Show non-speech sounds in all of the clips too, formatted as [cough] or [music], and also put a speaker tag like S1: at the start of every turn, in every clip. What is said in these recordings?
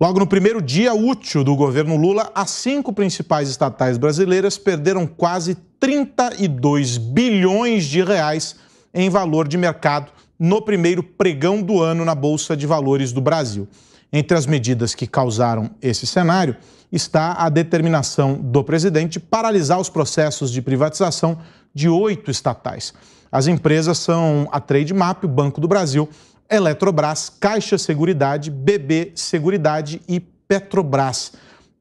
S1: Logo no primeiro dia útil do governo Lula, as cinco principais estatais brasileiras perderam quase 32 bilhões de reais em valor de mercado no primeiro pregão do ano na Bolsa de Valores do Brasil. Entre as medidas que causaram esse cenário está a determinação do presidente paralisar os processos de privatização de oito estatais. As empresas são a Trade Map, o Banco do Brasil, Eletrobras, Caixa Seguridade, BB Seguridade e Petrobras.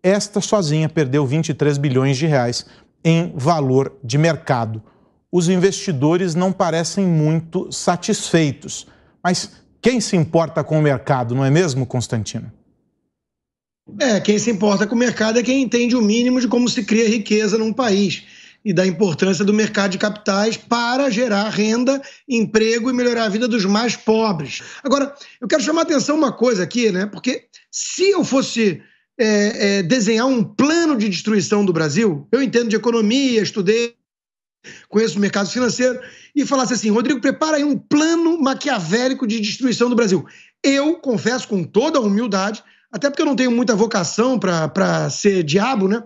S1: Esta sozinha perdeu 23 bilhões de reais em valor de mercado. Os investidores não parecem muito satisfeitos. Mas quem se importa com o mercado, não é mesmo, Constantino?
S2: É, quem se importa com o mercado é quem entende o mínimo de como se cria riqueza num país e da importância do mercado de capitais para gerar renda, emprego e melhorar a vida dos mais pobres. Agora, eu quero chamar a atenção uma coisa aqui, né? Porque se eu fosse é, é, desenhar um plano de destruição do Brasil, eu entendo de economia, estudei, conheço o mercado financeiro, e falasse assim: Rodrigo, prepara aí um plano maquiavélico de destruição do Brasil. Eu confesso com toda a humildade, até porque eu não tenho muita vocação para ser diabo, né?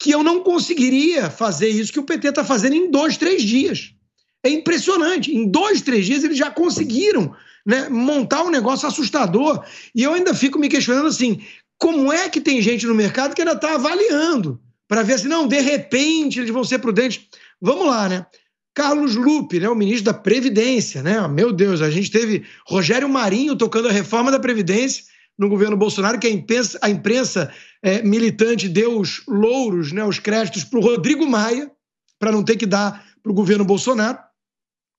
S2: que eu não conseguiria fazer isso que o PT está fazendo em dois, três dias. É impressionante. Em dois, três dias eles já conseguiram né, montar um negócio assustador. E eu ainda fico me questionando assim: como é que tem gente no mercado que ainda está avaliando para ver se assim, não, de repente eles vão ser prudentes? Vamos lá, né? Carlos Lupe, né, o ministro da Previdência, né? Meu Deus, a gente teve Rogério Marinho tocando a reforma da Previdência no governo Bolsonaro, que a imprensa, a imprensa é, militante deu os louros, né, os créditos para o Rodrigo Maia, para não ter que dar para o governo Bolsonaro.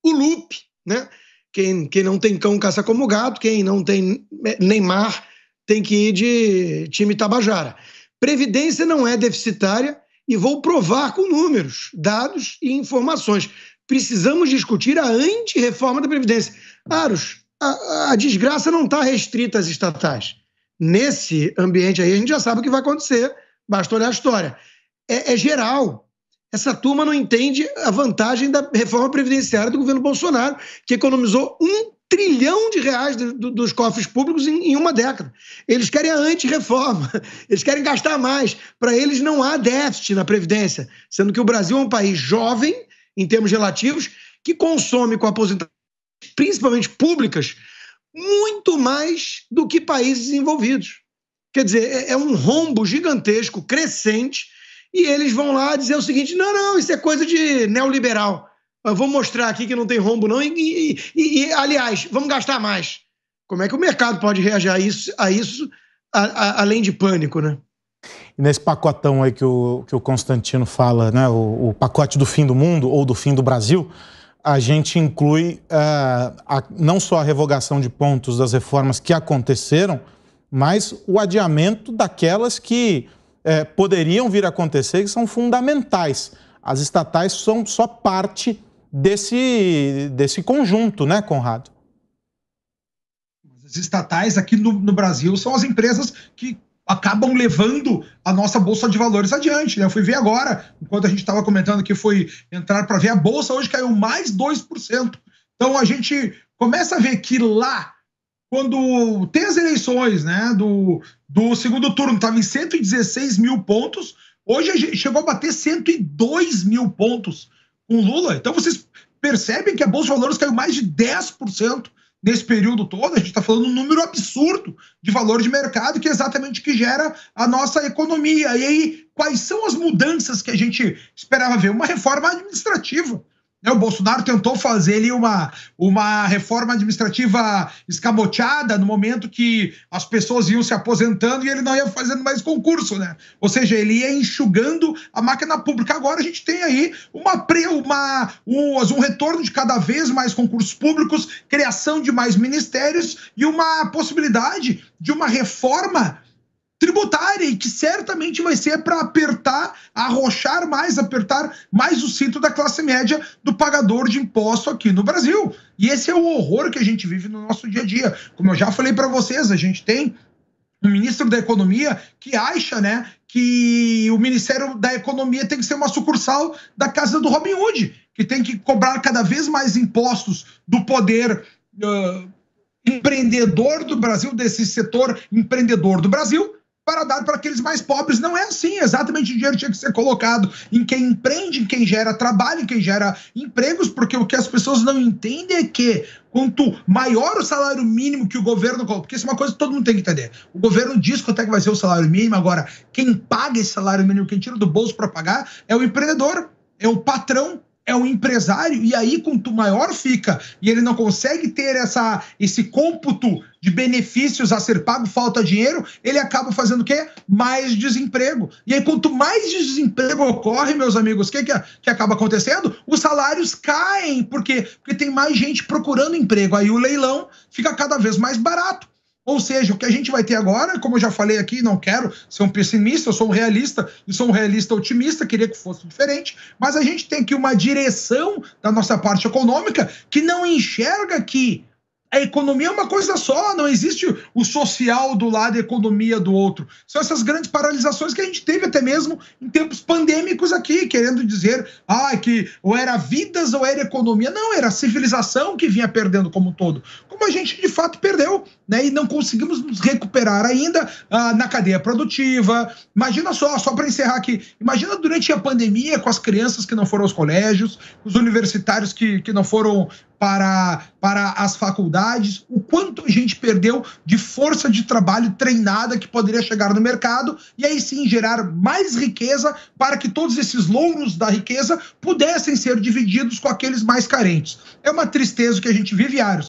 S2: O Lupe, né? Quem, quem não tem cão caça como gato, quem não tem é, Neymar tem que ir de time Tabajara. Previdência não é deficitária e vou provar com números, dados e informações. Precisamos discutir a anti-reforma da Previdência. Aros, a, a desgraça não está restrita às estatais. Nesse ambiente aí, a gente já sabe o que vai acontecer, basta olhar a história. É, é geral. Essa turma não entende a vantagem da reforma previdenciária do governo Bolsonaro, que economizou um trilhão de reais do, do, dos cofres públicos em, em, uma década. Eles querem a anti-reforma, [laughs] eles querem gastar mais. Para eles não há déficit na Previdência, sendo que o Brasil é um país jovem, em termos relativos, que consome com a aposentadoria principalmente públicas, muito mais do que países desenvolvidos. Quer dizer, é, é um rombo gigantesco, crescente, e eles vão lá dizer o seguinte: não, não, isso é coisa de neoliberal. Eu vou mostrar aqui que não tem rombo, não, e, e, e, e aliás, vamos gastar mais. Como é que o mercado pode reagir a isso, a isso a, a, além de pânico, né?
S1: E nesse pacotão aí que o, que o Constantino fala, né, o, o pacote do fim do mundo ou do fim do Brasil, a gente inclui uh, a, não só a revogação de pontos das reformas que aconteceram, mas o adiamento daquelas que uh, poderiam vir a acontecer, que são fundamentais. As estatais são só parte desse, desse conjunto, né, Conrado? As estatais aqui no, no Brasil são as
S3: empresas que acabam levando a nossa bolsa de valores adiante. Né? Eu fui ver agora, enquanto a gente estava comentando que foi entrar para ver a bolsa, hoje caiu mais 2%. Então a gente começa a ver que lá, quando tem as eleições né, do, do segundo turno, estava em 116 mil pontos, hoje chegou a bater 102 mil pontos com Lula. Então vocês percebem que a bolsa de valores caiu mais de 10% nesse período todo, a gente está falando um número absurdo de valor de mercado, que é exatamente o que gera a nossa economia. E aí, quais são as mudanças que a gente esperava ver? Uma reforma administrativa o Bolsonaro tentou fazer ali uma, uma reforma administrativa escaboteada no momento que as pessoas iam se aposentando e ele não ia fazendo mais concurso, né? Ou seja, ele ia enxugando a máquina pública. Agora a gente tem aí uma, uma um, um retorno de cada vez mais concursos públicos, criação de mais ministérios e uma possibilidade de uma reforma tributária e que certamente vai ser para apertar, arrochar mais, apertar mais o cinto da classe média do pagador de imposto aqui no Brasil. E esse é o horror que a gente vive no nosso dia a dia. Como eu já falei para vocês, a gente tem um ministro da Economia que acha, né, que o Ministério da Economia tem que ser uma sucursal da casa do Robin Hood, que tem que cobrar cada vez mais impostos do poder uh, empreendedor do Brasil, desse setor empreendedor do Brasil, para dar para aqueles mais pobres. Não é assim. Exatamente o dinheiro tinha que ser colocado em quem empreende, em quem gera trabalho, em quem gera empregos, porque o que as pessoas não entendem é que quanto maior o salário mínimo que o governo coloca, porque isso é uma coisa que todo mundo tem que entender. O governo diz quanto é que vai ser o salário mínimo, agora quem paga esse salário mínimo, quem tira do bolso para pagar é o empreendedor, é o patrão é um empresário, e aí quanto maior fica e ele não consegue ter essa, esse cômputo de benefícios a ser pago, falta dinheiro, ele acaba fazendo o quê? Mais desemprego. E aí, quanto mais desemprego ocorre, meus amigos, o que, que, que, acaba acontecendo? Os salários caem, porque, porque tem mais gente procurando emprego. Aí o leilão fica cada vez mais barato. Ou seja, o que a gente vai ter agora, como eu já falei aqui, não quero ser um pessimista, eu sou um realista e sou um realista otimista, queria que fosse diferente, mas a gente tem aqui uma direção da nossa parte econômica que não enxerga que a economia é uma coisa só, não existe o social do lado e a economia do outro. São essas grandes paralisações que a gente teve até mesmo em tempos pandêmicos aqui, querendo dizer ah, que ou era vidas ou era economia. Não, era a civilização que vinha perdendo como um todo. Como a gente de fato perdeu né, e não conseguimos nos recuperar ainda ah, na cadeia produtiva. Imagina só, só para encerrar aqui, imagina durante a pandemia com as crianças que não foram aos colégios, os universitários que, que não foram para, para as faculdades, o quanto a gente perdeu de força de trabalho treinada que poderia chegar no mercado e aí sim gerar mais riqueza para que todos esses louros da riqueza pudessem ser divididos com aqueles mais carentes. É uma tristeza que a gente vive, Aros.